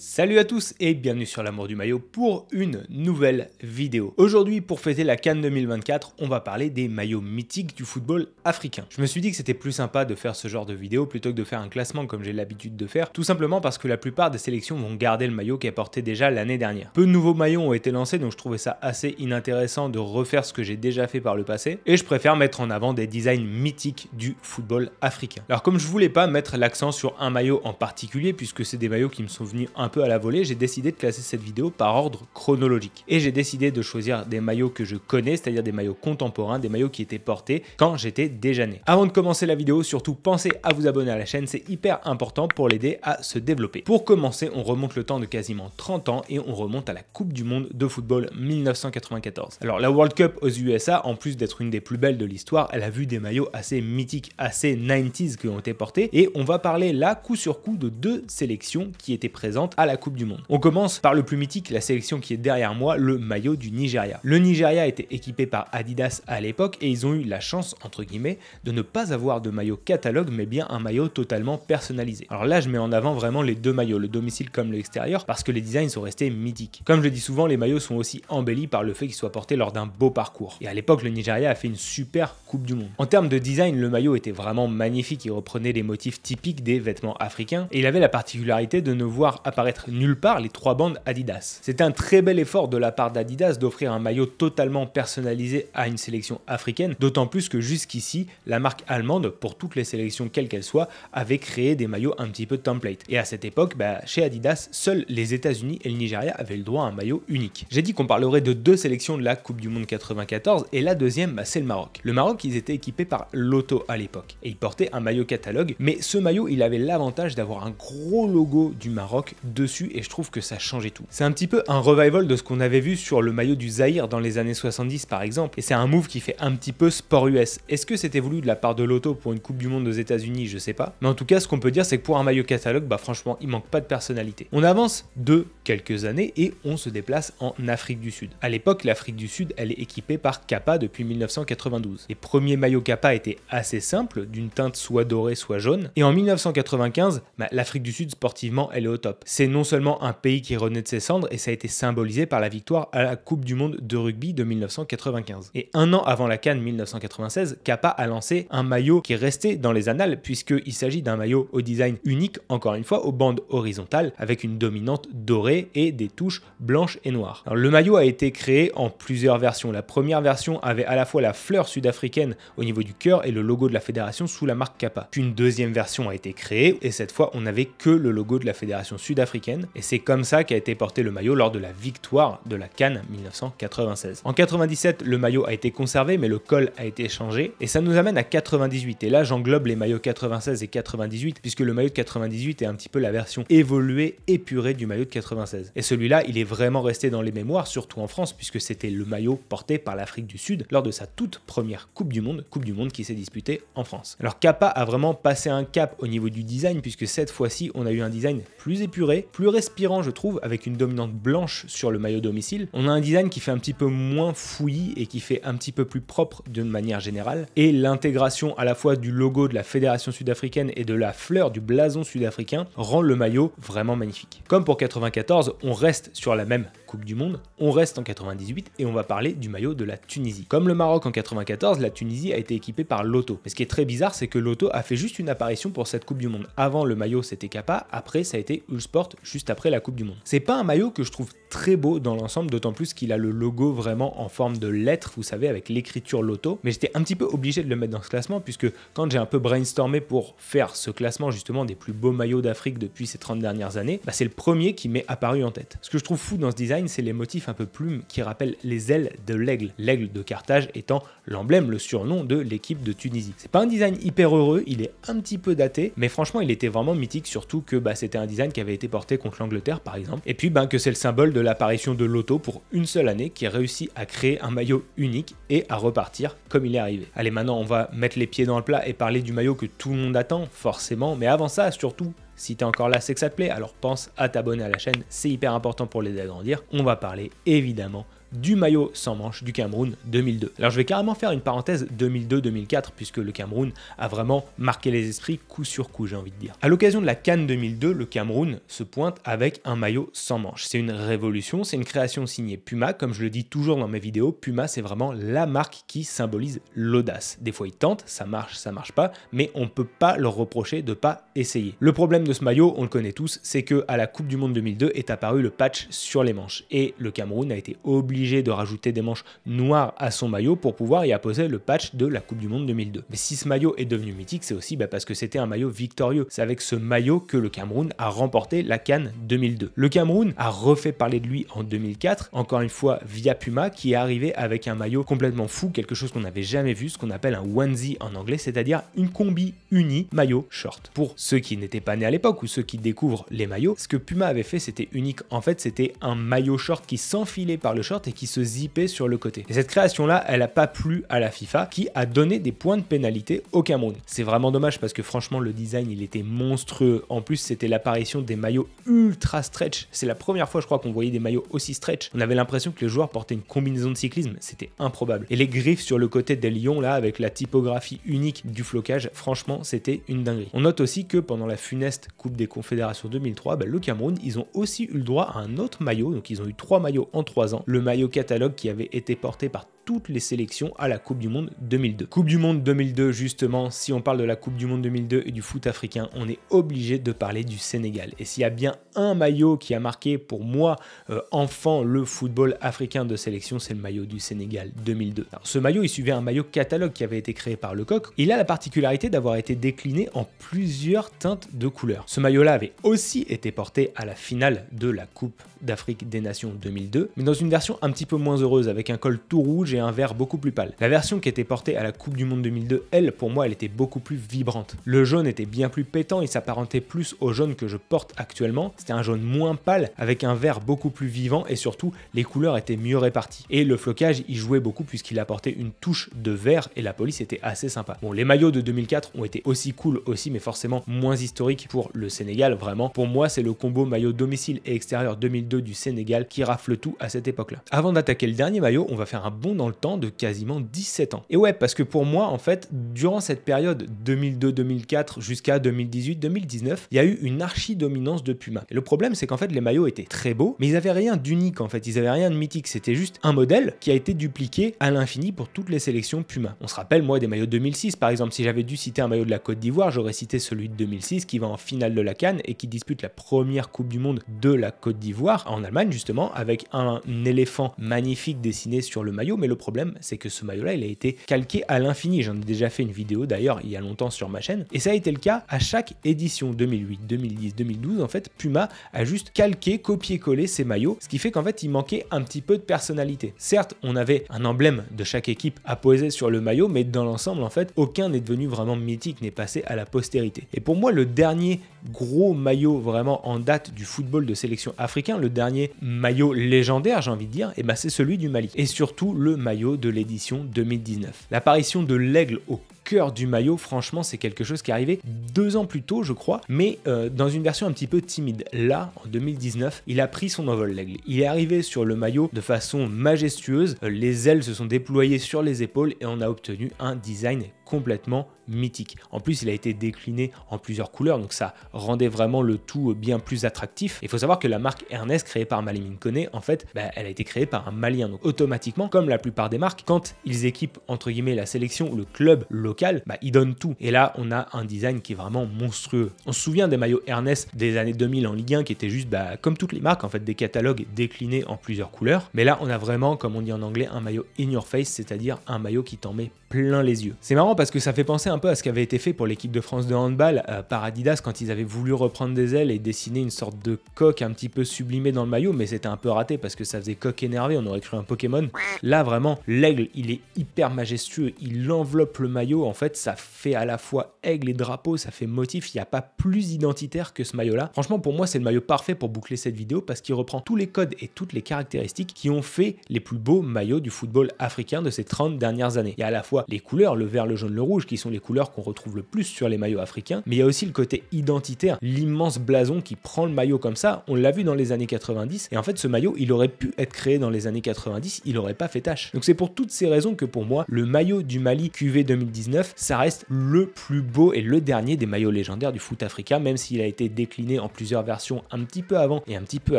Salut à tous et bienvenue sur l'amour du maillot pour une nouvelle vidéo. Aujourd'hui pour fêter la Cannes 2024, on va parler des maillots mythiques du football africain. Je me suis dit que c'était plus sympa de faire ce genre de vidéo plutôt que de faire un classement comme j'ai l'habitude de faire, tout simplement parce que la plupart des sélections vont garder le maillot qui qu'elles porté déjà l'année dernière. Peu de nouveaux maillots ont été lancés donc je trouvais ça assez inintéressant de refaire ce que j'ai déjà fait par le passé et je préfère mettre en avant des designs mythiques du football africain. Alors comme je voulais pas mettre l'accent sur un maillot en particulier puisque c'est des maillots qui me sont venus un peu à la volée, j'ai décidé de classer cette vidéo par ordre chronologique. Et j'ai décidé de choisir des maillots que je connais, c'est-à-dire des maillots contemporains, des maillots qui étaient portés quand j'étais déjà né. Avant de commencer la vidéo, surtout pensez à vous abonner à la chaîne, c'est hyper important pour l'aider à se développer. Pour commencer, on remonte le temps de quasiment 30 ans et on remonte à la Coupe du Monde de football 1994. Alors la World Cup aux USA, en plus d'être une des plus belles de l'histoire, elle a vu des maillots assez mythiques, assez 90s qui ont été portés et on va parler là coup sur coup de deux sélections qui étaient présentes la Coupe du Monde. On commence par le plus mythique, la sélection qui est derrière moi, le maillot du Nigeria. Le Nigeria était équipé par Adidas à l'époque et ils ont eu la chance, entre guillemets, de ne pas avoir de maillot catalogue mais bien un maillot totalement personnalisé. Alors là, je mets en avant vraiment les deux maillots, le domicile comme l'extérieur, parce que les designs sont restés mythiques. Comme je dis souvent, les maillots sont aussi embellis par le fait qu'ils soient portés lors d'un beau parcours. Et à l'époque, le Nigeria a fait une super Coupe du Monde. En termes de design, le maillot était vraiment magnifique, il reprenait les motifs typiques des vêtements africains et il avait la particularité de ne voir apparaître nulle part les trois bandes Adidas. C'est un très bel effort de la part d'Adidas d'offrir un maillot totalement personnalisé à une sélection africaine, d'autant plus que jusqu'ici, la marque allemande, pour toutes les sélections quelles qu'elles soient, avait créé des maillots un petit peu template. Et à cette époque, bah, chez Adidas, seuls les États-Unis et le Nigeria avaient le droit à un maillot unique. J'ai dit qu'on parlerait de deux sélections de la Coupe du Monde 94 et la deuxième, bah, c'est le Maroc. Le Maroc, ils étaient équipés par Lotto à l'époque et ils portaient un maillot catalogue, mais ce maillot, il avait l'avantage d'avoir un gros logo du Maroc dessus et je trouve que ça changeait tout. C'est un petit peu un revival de ce qu'on avait vu sur le maillot du Zahir dans les années 70 par exemple, et c'est un move qui fait un petit peu sport US. Est-ce que c'était voulu de la part de l'auto pour une Coupe du Monde aux États-Unis Je sais pas. Mais en tout cas, ce qu'on peut dire, c'est que pour un maillot catalogue, bah franchement, il manque pas de personnalité. On avance de quelques années et on se déplace en Afrique du Sud. À l'époque, l'Afrique du Sud, elle est équipée par Kappa depuis 1992. Les premiers maillots Kappa étaient assez simples, d'une teinte soit dorée, soit jaune. Et en 1995, bah, l'Afrique du Sud sportivement, elle est au top. C'est non seulement un pays qui renaît de ses cendres, et ça a été symbolisé par la victoire à la Coupe du Monde de rugby de 1995. Et un an avant la Cannes 1996, Kappa a lancé un maillot qui est resté dans les annales, puisqu'il s'agit d'un maillot au design unique, encore une fois, aux bandes horizontales, avec une dominante dorée et des touches blanches et noires. Alors, le maillot a été créé en plusieurs versions. La première version avait à la fois la fleur sud-africaine au niveau du cœur et le logo de la fédération sous la marque Kappa. Puis une deuxième version a été créée, et cette fois, on n'avait que le logo de la fédération sud-africaine et c'est comme ça qu'a été porté le maillot lors de la victoire de la Cannes 1996. En 97, le maillot a été conservé, mais le col a été changé, et ça nous amène à 98, et là j'englobe les maillots 96 et 98, puisque le maillot de 98 est un petit peu la version évoluée, épurée du maillot de 96. Et celui-là, il est vraiment resté dans les mémoires, surtout en France, puisque c'était le maillot porté par l'Afrique du Sud lors de sa toute première Coupe du Monde, Coupe du Monde qui s'est disputée en France. Alors Kappa a vraiment passé un cap au niveau du design, puisque cette fois-ci, on a eu un design plus épuré, plus respirant, je trouve, avec une dominante blanche sur le maillot domicile. On a un design qui fait un petit peu moins fouillis et qui fait un petit peu plus propre d'une manière générale. Et l'intégration à la fois du logo de la fédération sud-africaine et de la fleur du blason sud-africain rend le maillot vraiment magnifique. Comme pour 94, on reste sur la même Coupe du Monde, on reste en 98 et on va parler du maillot de la Tunisie. Comme le Maroc en 94, la Tunisie a été équipée par Lotto. Mais ce qui est très bizarre, c'est que l'auto a fait juste une apparition pour cette Coupe du Monde. Avant le maillot c'était Kappa, après ça a été Ulsport juste après la Coupe du Monde. C'est pas un maillot que je trouve très beau dans l'ensemble, d'autant plus qu'il a le logo vraiment en forme de lettres, vous savez, avec l'écriture loto. Mais j'étais un petit peu obligé de le mettre dans ce classement, puisque quand j'ai un peu brainstormé pour faire ce classement justement des plus beaux maillots d'Afrique depuis ces 30 dernières années, bah, c'est le premier qui m'est apparu en tête. Ce que je trouve fou dans ce design, c'est les motifs un peu plumes qui rappellent les ailes de l'aigle, l'aigle de Carthage étant l'emblème, le surnom de l'équipe de Tunisie. C'est pas un design hyper heureux, il est un petit peu daté, mais franchement il était vraiment mythique, surtout que bah, c'était un design qui avait été porté contre l'Angleterre par exemple, et puis bah, que c'est le symbole de l'apparition de l'auto pour une seule année qui réussit à créer un maillot unique et à repartir comme il est arrivé. Allez, maintenant on va mettre les pieds dans le plat et parler du maillot que tout le monde attend, forcément, mais avant ça, surtout, si t'es encore là, c'est que ça te plaît, alors pense à t'abonner à la chaîne, c'est hyper important pour les agrandir. On va parler évidemment du maillot sans manche du Cameroun 2002. Alors je vais carrément faire une parenthèse 2002-2004 puisque le Cameroun a vraiment marqué les esprits coup sur coup, j'ai envie de dire. À l'occasion de la Cannes 2002, le Cameroun se pointe avec un maillot sans manche. C'est une révolution, c'est une création signée Puma, comme je le dis toujours dans mes vidéos, Puma c'est vraiment la marque qui symbolise l'audace. Des fois ils tentent, ça marche, ça marche pas, mais on peut pas leur reprocher de pas essayer. Le problème de ce maillot, on le connaît tous, c'est que à la Coupe du monde 2002 est apparu le patch sur les manches et le Cameroun a été obligé de rajouter des manches noires à son maillot pour pouvoir y apposer le patch de la Coupe du Monde 2002. Mais si ce maillot est devenu mythique, c'est aussi bah, parce que c'était un maillot victorieux. C'est avec ce maillot que le Cameroun a remporté la Cannes 2002. Le Cameroun a refait parler de lui en 2004, encore une fois via Puma, qui est arrivé avec un maillot complètement fou, quelque chose qu'on n'avait jamais vu, ce qu'on appelle un onesie en anglais, c'est-à-dire une combi unie maillot-short. Pour ceux qui n'étaient pas nés à l'époque ou ceux qui découvrent les maillots, ce que Puma avait fait, c'était unique. En fait, c'était un maillot short qui s'enfilait par le short et qui se zippait sur le côté. Et cette création-là, elle n'a pas plu à la FIFA qui a donné des points de pénalité au Cameroun. C'est vraiment dommage parce que franchement, le design, il était monstrueux. En plus, c'était l'apparition des maillots ultra stretch. C'est la première fois, je crois, qu'on voyait des maillots aussi stretch. On avait l'impression que les joueurs portaient une combinaison de cyclisme. C'était improbable. Et les griffes sur le côté des lions, là, avec la typographie unique du flocage, franchement, c'était une dinguerie. On note aussi que pendant la funeste Coupe des Confédérations 2003, bah, le Cameroun, ils ont aussi eu le droit à un autre maillot. Donc, ils ont eu trois maillots en trois ans. Le maillot au Catalogue qui avait été porté par toutes les sélections à la Coupe du Monde 2002. Coupe du Monde 2002, justement, si on parle de la Coupe du Monde 2002 et du foot africain, on est obligé de parler du Sénégal. Et s'il y a bien un maillot qui a marqué pour moi, euh, enfant, le football africain de sélection, c'est le maillot du Sénégal 2002. ce maillot, il suivait un maillot catalogue qui avait été créé par Lecoq. Il a la particularité d'avoir été décliné en plusieurs teintes de couleurs. Ce maillot-là avait aussi été porté à la finale de la Coupe d'Afrique des Nations 2002, mais dans une version un petit peu moins heureuse, avec un col tout rouge et un vert beaucoup plus pâle. La version qui était portée à la Coupe du Monde 2002, elle, pour moi, elle était beaucoup plus vibrante. Le jaune était bien plus pétant, il s'apparentait plus au jaune que je porte actuellement. C'était un jaune moins pâle, avec un vert beaucoup plus vivant et surtout, les couleurs étaient mieux réparties. Et le flocage y jouait beaucoup puisqu'il apportait une touche de vert et la police était assez sympa. Bon, les maillots de 2004 ont été aussi cool aussi, mais forcément moins historiques pour le Sénégal, vraiment. Pour moi, c'est le combo maillot domicile et extérieur 2002 du Sénégal qui rafle tout à cette époque-là. Avant d'attaquer le dernier maillot, on va faire un bond dans le temps de quasiment 17 ans. Et ouais, parce que pour moi, en fait, durant cette période 2002-2004 jusqu'à 2018-2019, il y a eu une archi-dominance de Puma. Et le problème, c'est qu'en fait, les maillots étaient très beaux, mais ils avaient rien d'unique en fait, ils n'avaient rien de mythique, c'était juste un modèle qui a été dupliqué à l'infini pour toutes les sélections Puma. On se rappelle, moi, des maillots 2006, par exemple, si j'avais dû citer un maillot de la Côte d'Ivoire, j'aurais cité celui de 2006 qui va en finale de la Cannes et qui dispute la première Coupe du Monde de la Côte d'Ivoire en Allemagne, justement, avec un éléphant magnifique dessiné sur le maillot, mais le problème, c'est que ce maillot-là, il a été calqué à l'infini. J'en ai déjà fait une vidéo d'ailleurs il y a longtemps sur ma chaîne. Et ça a été le cas à chaque édition 2008, 2010, 2012. En fait, Puma a juste calqué, copié-collé ses maillots, ce qui fait qu'en fait, il manquait un petit peu de personnalité. Certes, on avait un emblème de chaque équipe à poser sur le maillot, mais dans l'ensemble, en fait, aucun n'est devenu vraiment mythique, n'est passé à la postérité. Et pour moi, le dernier gros maillot vraiment en date du football de sélection africain, le dernier maillot légendaire, j'ai envie de dire, eh ben, c'est celui du Mali. Et surtout le maillot de l'édition 2019. L'apparition de l'aigle haut cœur du maillot, franchement, c'est quelque chose qui est arrivé deux ans plus tôt, je crois, mais euh, dans une version un petit peu timide. Là, en 2019, il a pris son envol, l'aigle. Il est arrivé sur le maillot de façon majestueuse, euh, les ailes se sont déployées sur les épaules et on a obtenu un design complètement mythique. En plus, il a été décliné en plusieurs couleurs, donc ça rendait vraiment le tout bien plus attractif. Il faut savoir que la marque Ernest, créée par Malim en fait, bah, elle a été créée par un Malien. Donc automatiquement, comme la plupart des marques, quand ils équipent entre guillemets la sélection ou le club local, bah, il donne tout. Et là, on a un design qui est vraiment monstrueux. On se souvient des maillots Ernest des années 2000 en Ligue 1 qui étaient juste, bah, comme toutes les marques, en fait, des catalogues déclinés en plusieurs couleurs. Mais là, on a vraiment, comme on dit en anglais, un maillot in your face, c'est-à-dire un maillot qui t'en met plein les yeux. C'est marrant parce que ça fait penser un peu à ce qui avait été fait pour l'équipe de France de handball euh, par Adidas quand ils avaient voulu reprendre des ailes et dessiner une sorte de coque un petit peu sublimée dans le maillot, mais c'était un peu raté parce que ça faisait coque énervée, on aurait cru un Pokémon. Là vraiment, l'aigle, il est hyper majestueux, il enveloppe le maillot, en fait ça fait à la fois aigle et drapeau, ça fait motif, il n'y a pas plus identitaire que ce maillot-là. Franchement pour moi c'est le maillot parfait pour boucler cette vidéo parce qu'il reprend tous les codes et toutes les caractéristiques qui ont fait les plus beaux maillots du football africain de ces 30 dernières années. Et à la fois les couleurs, le vert, le jaune, le rouge, qui sont les couleurs qu'on retrouve le plus sur les maillots africains, mais il y a aussi le côté identitaire, l'immense blason qui prend le maillot comme ça, on l'a vu dans les années 90, et en fait ce maillot il aurait pu être créé dans les années 90, il aurait pas fait tâche. Donc c'est pour toutes ces raisons que pour moi, le maillot du Mali QV 2019, ça reste le plus beau et le dernier des maillots légendaires du foot africain, même s'il a été décliné en plusieurs versions un petit peu avant et un petit peu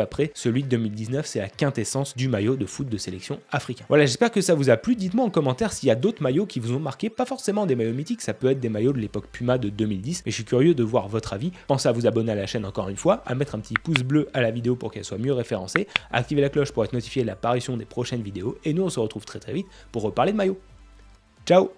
après, celui de 2019 c'est la quintessence du maillot de foot de sélection africain. Voilà, j'espère que ça vous a plu, dites-moi en commentaire s'il y a d'autres maillots qui vous ont marqué, pas forcément des maillots mythiques, ça peut être des maillots de l'époque Puma de 2010, mais je suis curieux de voir votre avis. Pensez à vous abonner à la chaîne encore une fois, à mettre un petit pouce bleu à la vidéo pour qu'elle soit mieux référencée, à activer la cloche pour être notifié de l'apparition des prochaines vidéos, et nous on se retrouve très très vite pour reparler de maillots. Ciao